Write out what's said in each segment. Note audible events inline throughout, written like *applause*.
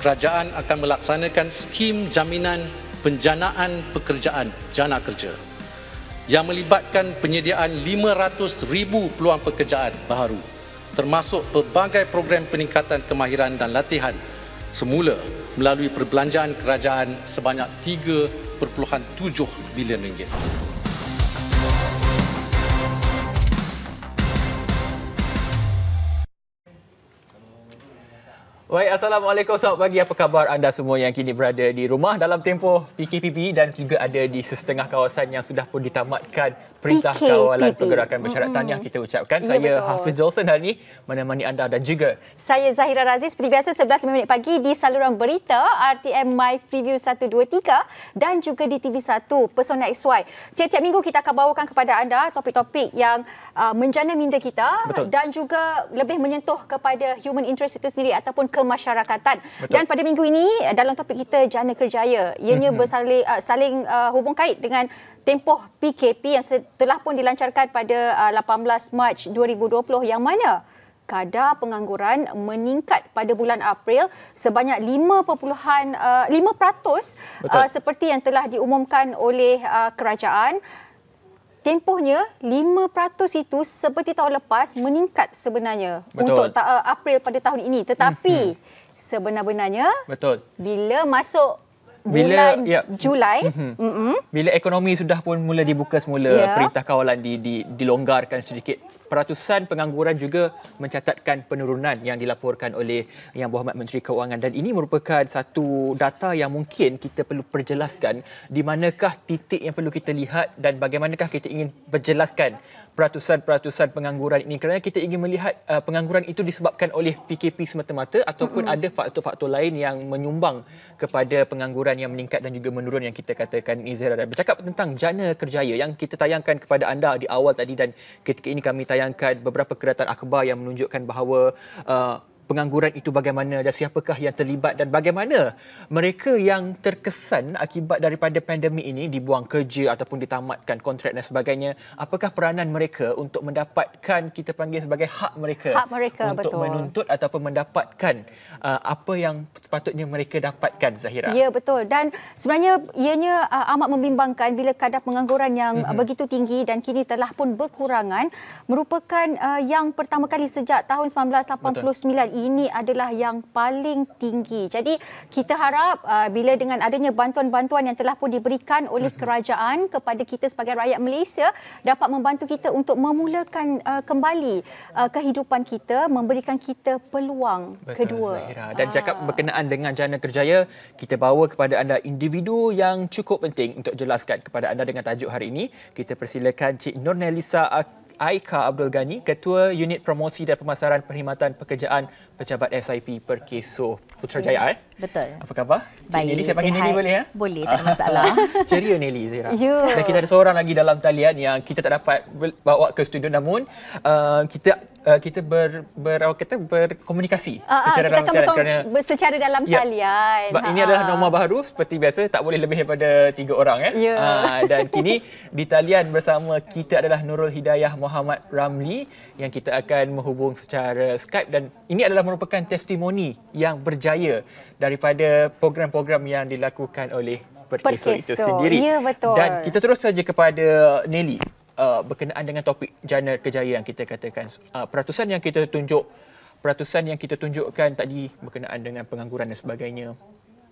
kerajaan akan melaksanakan skim jaminan penjanaan pekerjaan jana kerja yang melibatkan penyediaan 500,000 peluang pekerjaan baru termasuk pelbagai program peningkatan kemahiran dan latihan semula melalui perbelanjaan kerajaan sebanyak 3.7 bilion ringgit. Baik, Assalamualaikum. Selamat pagi. Apa khabar anda semua yang kini berada di rumah dalam tempoh PKPB dan juga ada di sesetengah kawasan yang sudah pun ditamatkan Perintah PKPB. Kawalan Pergerakan Bersyarat mm-hmm. Tahniah kita ucapkan. Ya, saya betul. Hafiz Jolson hari ini menemani anda dan juga... Saya Zahira Razi. Seperti biasa, 11 minit pagi di saluran berita RTM My Preview 123 dan juga di TV1 Persona XY. Tiap-tiap minggu kita akan bawakan kepada anda topik-topik yang uh, menjana minda kita betul. dan juga lebih menyentuh kepada human interest itu sendiri ataupun ke kemasyarakatan. Betul. Dan pada minggu ini eh, dalam topik kita jana kerjaya ianya mm-hmm. bersaling uh, ah, saling uh, hubung kait dengan tempoh PKP yang telah pun dilancarkan pada uh, ah, 18 Mac 2020 yang mana kadar pengangguran meningkat pada bulan April sebanyak 5.5% uh, uh, seperti yang telah diumumkan oleh uh, kerajaan tempohnya 5% itu seperti tahun lepas meningkat sebenarnya Betul. untuk uh, April pada tahun ini tetapi mhm. sebenar-benarnya Betul. bila masuk bila bulan ya, Julai mm-hmm. bila ekonomi sudah pun mula dibuka semula yeah. perintah kawalan di, di, dilonggarkan sedikit peratusan pengangguran juga mencatatkan penurunan yang dilaporkan oleh Yang Berhormat Menteri Kewangan dan ini merupakan satu data yang mungkin kita perlu perjelaskan di manakah titik yang perlu kita lihat dan bagaimanakah kita ingin perjelaskan peratusan-peratusan pengangguran ini kerana kita ingin melihat uh, pengangguran itu disebabkan oleh PKP semata-mata ataupun mm-hmm. ada faktor-faktor lain yang menyumbang kepada pengangguran laporan yang meningkat dan juga menurun yang kita katakan ini Izra dan bercakap tentang jana kerjaya yang kita tayangkan kepada anda di awal tadi dan ketika ini kami tayangkan beberapa keratan akhbar yang menunjukkan bahawa uh, pengangguran itu bagaimana dan siapakah yang terlibat dan bagaimana mereka yang terkesan akibat daripada pandemik ini dibuang kerja ataupun ditamatkan kontrak dan sebagainya apakah peranan mereka untuk mendapatkan kita panggil sebagai hak mereka, hak mereka untuk betul. menuntut ataupun mendapatkan uh, apa yang sepatutnya mereka dapatkan Zahira ya betul dan sebenarnya ianya uh, amat membimbangkan bila kadar pengangguran yang mm-hmm. begitu tinggi dan kini telah pun berkurangan merupakan uh, yang pertama kali sejak tahun 1989 betul ini adalah yang paling tinggi. Jadi kita harap uh, bila dengan adanya bantuan-bantuan yang telah pun diberikan oleh mhm. kerajaan kepada kita sebagai rakyat Malaysia dapat membantu kita untuk memulakan uh, kembali uh, kehidupan kita, memberikan kita peluang Betul, kedua. Zahira. Dan Aa. Ah. cakap berkenaan dengan jana kerjaya, kita bawa kepada anda individu yang cukup penting untuk jelaskan kepada anda dengan tajuk hari ini. Kita persilakan Cik Nornelisa Aika Abdul Ghani, Ketua Unit Promosi dan Pemasaran Perkhidmatan Pekerjaan Pejabat SIP Perkeso Putrajaya. Okay. Eh? Betul. Apa khabar? Baik, Nelly, saya panggil Nelly boleh ya? Boleh, tak ada masalah. *laughs* Ceria Nelly, Zira. Dan kita ada seorang lagi dalam talian yang kita tak dapat bawa ke studio namun uh, kita uh, kita ber ber apa kata berkomunikasi uh, secara uh, dalam talian kerana secara dalam yeah, talian. Sebab ha, ini ha, adalah ha. norma baru seperti biasa tak boleh lebih daripada tiga orang eh. Yeah. Ya. Uh, dan kini di talian bersama kita adalah Nurul Hidayah Muhammad Ramli yang kita akan menghubung secara Skype dan ini adalah merupakan testimoni yang berjaya daripada program-program yang dilakukan oleh Perkeso, Perkeso itu sendiri. Ya, betul. Dan kita terus saja kepada Nelly. Uh, berkenaan dengan topik jana kejayaan kita katakan uh, peratusan yang kita tunjuk peratusan yang kita tunjukkan tadi berkenaan dengan pengangguran dan sebagainya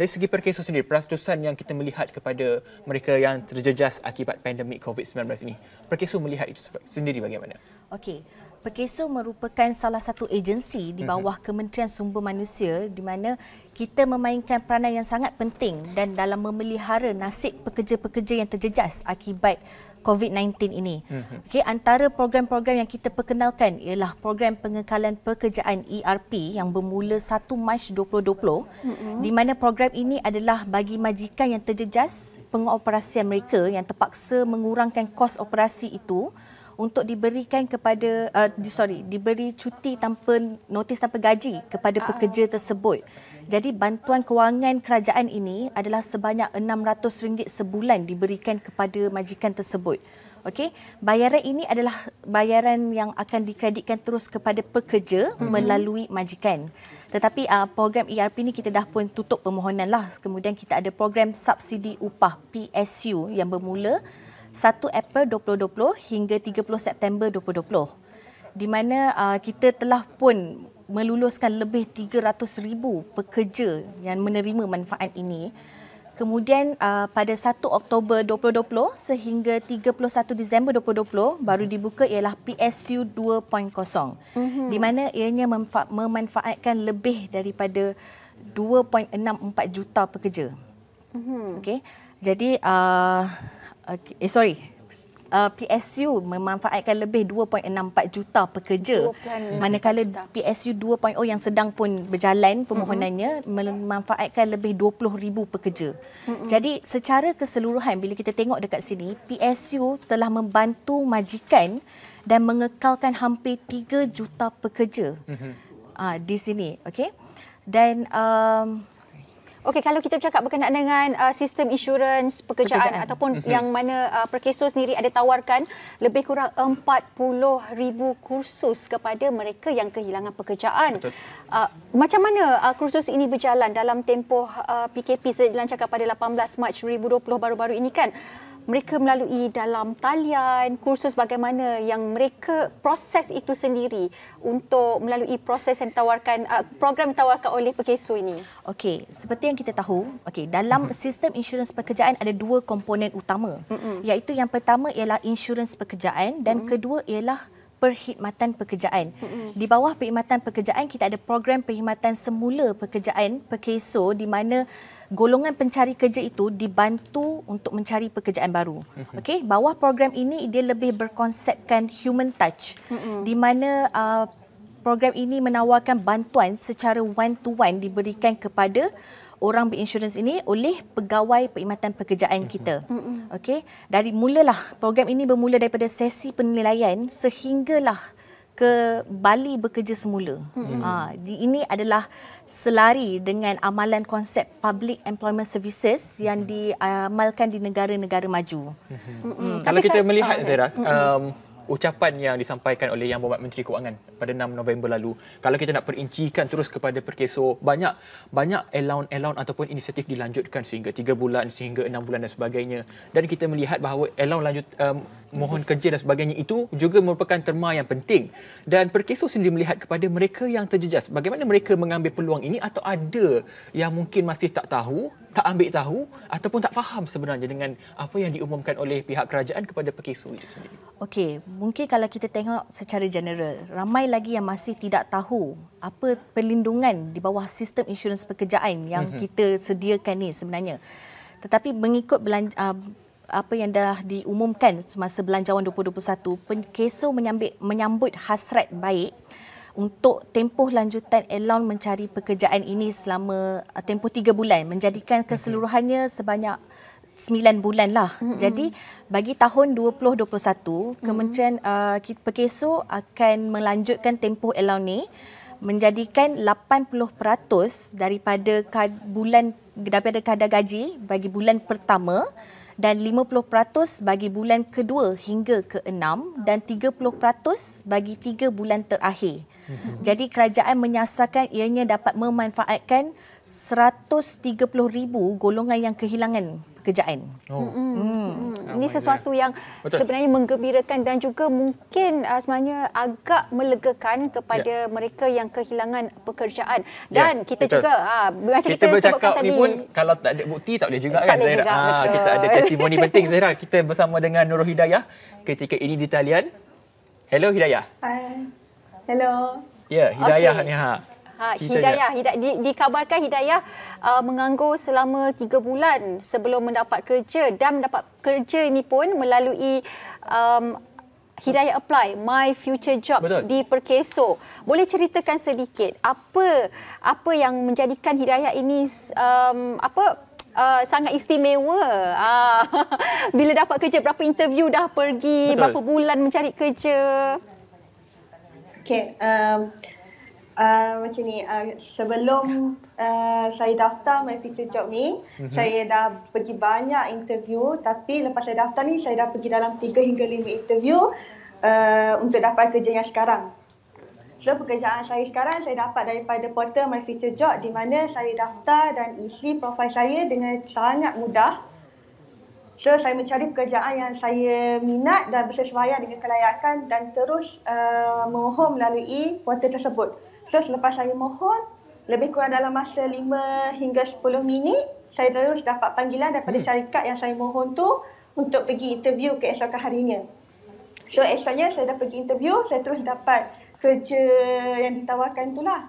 dari segi perkeso sendiri peratusan yang kita melihat kepada mereka yang terjejas akibat pandemik COVID-19 ini perkeso melihat itu sendiri bagaimana okey Perkeso merupakan salah satu agensi di mhm. bawah Kementerian Sumber Manusia di mana kita memainkan peranan yang sangat penting dan dalam memelihara nasib pekerja-pekerja yang terjejas akibat COVID-19 ini. Mm-hmm. Okey, antara program-program yang kita perkenalkan ialah program pengekalan pekerjaan ERP yang bermula 1 Mac 2020 mm-hmm. di mana program ini adalah bagi majikan yang terjejas pengoperasian mereka yang terpaksa mengurangkan kos operasi itu untuk diberikan kepada uh, sorry diberi cuti tanpa notis tanpa gaji kepada ah, ah. pekerja tersebut. Jadi bantuan kewangan kerajaan ini adalah sebanyak RM600 sebulan diberikan kepada majikan tersebut. Okey, bayaran ini adalah bayaran yang akan dikreditkan terus kepada pekerja mm-hmm. melalui majikan. Tetapi uh, program ERP ini kita dah pun tutup permohonan lah. Kemudian kita ada program subsidi upah PSU yang bermula 1 April 2020 hingga 30 September 2020 di mana uh, kita telah pun meluluskan lebih 300,000 pekerja yang menerima manfaat ini. Kemudian uh, pada 1 Oktober 2020 sehingga 31 Disember 2020 baru dibuka ialah PSU 2.0 mm-hmm. di mana ianya memfa- memanfaatkan lebih daripada 2.64 juta pekerja. Mm-hmm. Okey. Jadi uh, Okay. Eh sorry. Uh, PSU memanfaatkan lebih 2.64 juta pekerja. Manakala PSU 2.0 yang sedang pun berjalan permohonannya mm-hmm. memanfaatkan lebih 20,000 pekerja. Mm-hmm. Jadi secara keseluruhan bila kita tengok dekat sini, PSU telah membantu majikan dan mengekalkan hampir 3 juta pekerja. Mm-hmm. Uh, di sini, okay Dan um, Okey, kalau kita bercakap berkenaan dengan uh, sistem insurans pekerjaan, pekerjaan. ataupun mm-hmm. yang mana uh, Perkeso sendiri ada tawarkan lebih kurang 40,000 kursus kepada mereka yang kehilangan pekerjaan. Uh, macam mana uh, kursus ini berjalan dalam tempoh uh, PKP dilancarkan pada 18 Mac 2020 baru-baru ini kan? mereka melalui dalam talian kursus bagaimana yang mereka proses itu sendiri untuk melalui proses yang tawarkan uh, program yang tawarkan oleh Pekeso ini. Okey, seperti yang kita tahu, okay, dalam mm-hmm. sistem insurans pekerjaan ada dua komponen utama. Mm-mm. Iaitu yang pertama ialah insurans pekerjaan dan mm-hmm. kedua ialah perkhidmatan pekerjaan. Di bawah perkhidmatan pekerjaan kita ada program perkhidmatan semula pekerjaan PKSO di mana golongan pencari kerja itu dibantu untuk mencari pekerjaan baru. Mm-hmm. Okey, bawah program ini dia lebih berkonsepkan human touch. Di mana uh, program ini menawarkan bantuan secara one to one diberikan kepada orang berinsurans ini oleh pegawai perkhidmatan pekerjaan mhm. kita. Okey, dari mulalah program ini bermula daripada sesi penilaian sehinggalah ke Bali bekerja semula. Hmm. Ha, ini adalah selari dengan amalan konsep public employment services yang mhm. diamalkan di negara-negara maju. Hmm. Hmm. Kalau kita kan- melihat ah, Zaira, um, ucapan yang disampaikan oleh Yang Berhormat Menteri Kewangan pada 6 November lalu. Kalau kita nak perincikan terus kepada perkeso, banyak banyak allowance-allowance ataupun inisiatif dilanjutkan sehingga 3 bulan, sehingga 6 bulan dan sebagainya. Dan kita melihat bahawa allowance lanjut um, mohon kerja dan sebagainya itu juga merupakan terma yang penting. Dan perkeso sendiri melihat kepada mereka yang terjejas. Bagaimana mereka mengambil peluang ini atau ada yang mungkin masih tak tahu tak ambil tahu ataupun tak faham sebenarnya dengan apa yang diumumkan oleh pihak kerajaan kepada pekisu itu sendiri. Okey, mungkin kalau kita tengok secara general, ramai lagi yang masih tidak tahu apa perlindungan di bawah sistem insurans pekerjaan yang mm-hmm. kita sediakan ni sebenarnya. Tetapi mengikut belanja, ah, apa yang dah diumumkan semasa belanjawan 2021, pekisu menyambut hasrat baik untuk tempoh lanjutan Elon mencari pekerjaan ini selama uh, tempoh tiga bulan menjadikan keseluruhannya sebanyak sembilan bulan lah. Mm-hmm. Jadi bagi tahun 2021, Kementerian uh, Perkeso akan melanjutkan tempoh Elon ini, menjadikan 80% daripada bulan daripada kadar gaji bagi bulan pertama dan 50% bagi bulan kedua hingga ke-6 dan 30% bagi tiga bulan terakhir. Mhm. Jadi kerajaan menyasarkan ianya dapat memanfaatkan 130,000 golongan yang kehilangan pekerjaan. Oh. Hmm. Hmm. Ini sesuatu yang Betul. sebenarnya menggembirakan dan juga mungkin uh, sebenarnya agak melegakan kepada yeah. mereka yang kehilangan pekerjaan. Dan yeah. kita Betul. juga, ha, macam kita, kita bercakap sebutkan tadi. Kita pun kalau tak ada bukti tak boleh juga tak kan Zahira. Ha, ah, kita ada testimoni penting Zahira. Kita bersama dengan Nurul Hidayah ketika ini di talian. Hello Hidayah. Hi. Hello. Ya, yeah, Hidayah okay. ni ha. Ha, Hidayah, Hidayah di, dikabarkan Hidayah uh, menganggur selama tiga bulan sebelum mendapat kerja dan mendapat kerja ini pun melalui um, Hidayah apply My Future Jobs Betul. di Perkeso. Boleh ceritakan sedikit apa apa yang menjadikan Hidayah ini um, apa Uh, sangat istimewa uh, *laughs* bila dapat kerja berapa interview dah pergi Betul. berapa bulan mencari kerja Okay. um, Ah, macam ni, uh, sebelum uh, saya daftar my future job ni, mm-hmm. saya dah pergi banyak interview tapi lepas saya daftar ni, saya dah pergi dalam 3 hingga 5 interview uh, untuk dapat kerja yang sekarang. So pekerjaan saya sekarang saya dapat daripada portal My Future Job di mana saya daftar dan isi profil saya dengan sangat mudah. So saya mencari pekerjaan yang saya minat dan bersesuaian dengan kelayakan dan terus uh, memohon melalui portal tersebut terus lepas saya mohon lebih kurang dalam masa 5 hingga 10 minit saya terus dapat panggilan daripada hmm. syarikat yang saya mohon tu untuk pergi interview ke keesokan harinya. So esoknya saya dah pergi interview, saya terus dapat kerja yang ditawarkan itulah.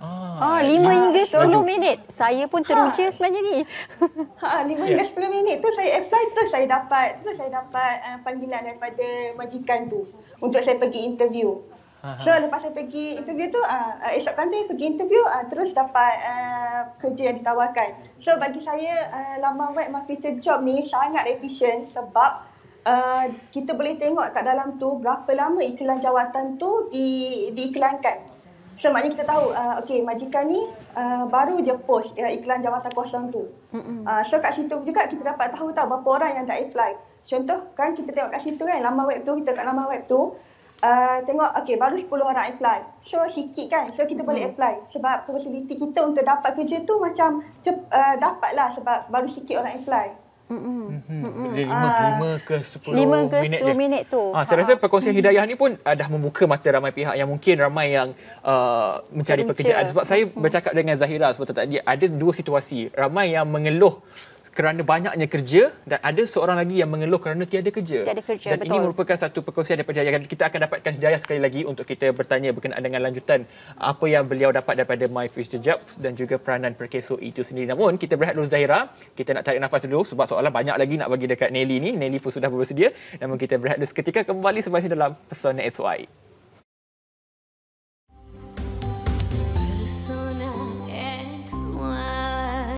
Ah, ah, 5 hingga 10 aduh. minit. Saya pun ha. teruja ha. sebenarnya ni. *laughs* Ha, 5 yeah. hingga 10 ya. minit tu saya apply terus saya dapat terus saya dapat uh, panggilan daripada majikan tu untuk saya pergi interview. Ha, ha. So lepas saya pergi interview tu, uh, esok kan saya pergi interview uh, terus dapat uh, kerja yang ditawarkan. So bagi saya uh, laman web marketer job ni sangat efficient sebab uh, kita boleh tengok kat dalam tu berapa lama iklan jawatan tu di diiklankan. So maknanya kita tahu, uh, okay majikan ni uh, baru je post uh, iklan jawatan kosong tu. Uh, so kat situ juga kita dapat tahu tau berapa orang yang dah apply. Contoh kan kita tengok kat situ kan lama web tu, kita kat lama web tu Ah, tengok okay, baru 10 orang apply. So sikit kan. So kita boleh mm-hmm. apply sebab possibility kita untuk dapat kerja tu macam cep, uh, ah, dapatlah sebab baru sikit orang apply. Mm-hmm. Mm-hmm. Jadi 5, 5 ah. ke 10 minit minit tu ha, Saya ha. rasa perkongsian mm-hmm. hidayah ni pun uh, Dah membuka mata ramai pihak Yang mungkin ramai yang uh, Mencari Mencer. pekerjaan Sebab mm-hmm. saya bercakap dengan Zahira Sebab tadi ada dua situasi Ramai yang mengeluh kerana banyaknya kerja dan ada seorang lagi yang mengeluh kerana tiada kerja. Tiada kerja dan betul. ini merupakan satu perkongsian daripada Hidayah. Kita akan dapatkan Hidayah sekali lagi untuk kita bertanya berkenaan dengan lanjutan apa yang beliau dapat daripada My Future Job dan juga peranan perkeso itu sendiri. Namun kita berehat dulu Zahira. Kita nak tarik nafas dulu sebab soalan banyak lagi nak bagi dekat Nelly ni. Nelly pun sudah bersedia. Namun kita berehat dulu seketika kembali sebab dalam Pesona SY.